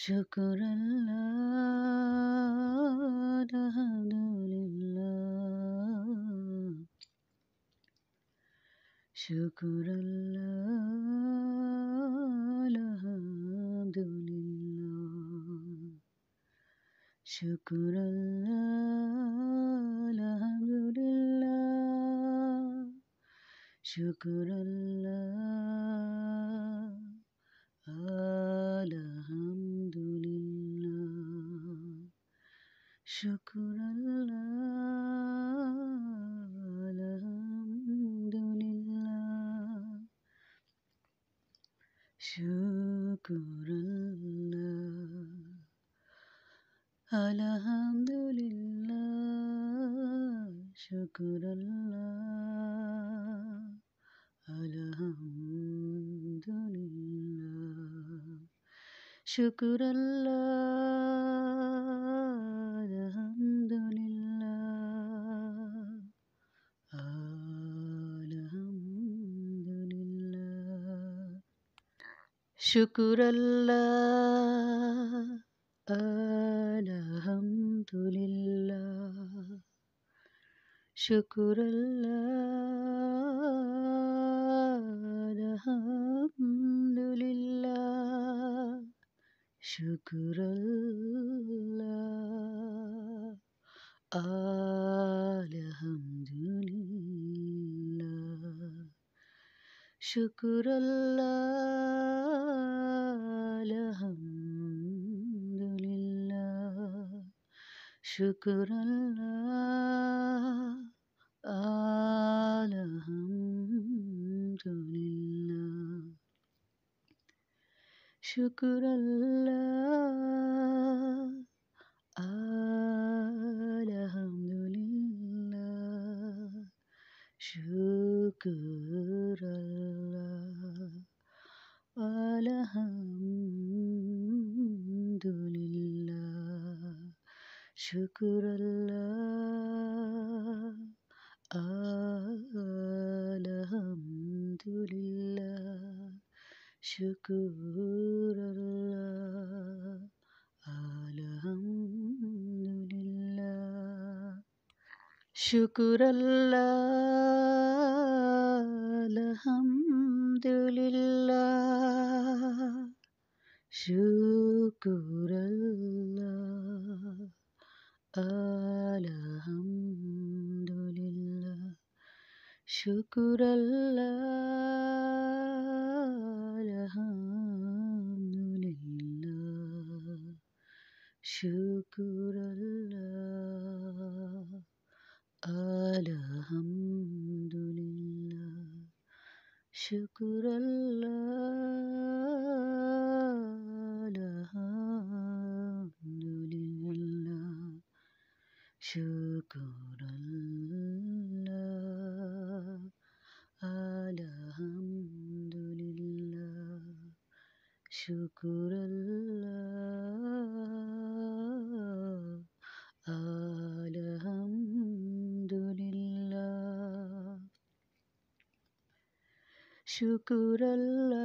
شكر الله الحمد لله شكر الله الحمد لله شكر الله الحمد لله شكر الله শুকুর আলহামদুলিল্লাহ শুকুর আলহামদুলিল্লাহ শুকুর আলহামদুলিল্লাহ শুকুর আল্লাহ Shukurallah, Alhamdulillah. Shukurallah, Alhamdulillah. Shukurallah, Alhamdulillah. Shukurallah. আলহামদুলিল্লাহ শুক্রাল্লাহ আলহামদুলিল্লাহ শুক্রাল্লাহ আলহামদুলিল্লাহ শুক্রাল্লাহ আলহাম Şükürallah, alhamdülillah, şükürallah, alhamdülillah, şükürallah, alhamdülillah, şükürallah. Alhamdulillah Shukrallah Alhamdulillah Shukrallah Alhamdulillah Shukrallah ശുക്രല്ല അലഹമുല്ല ശുക്രല്ല അലഹമുല്ല ശുക്രല്ല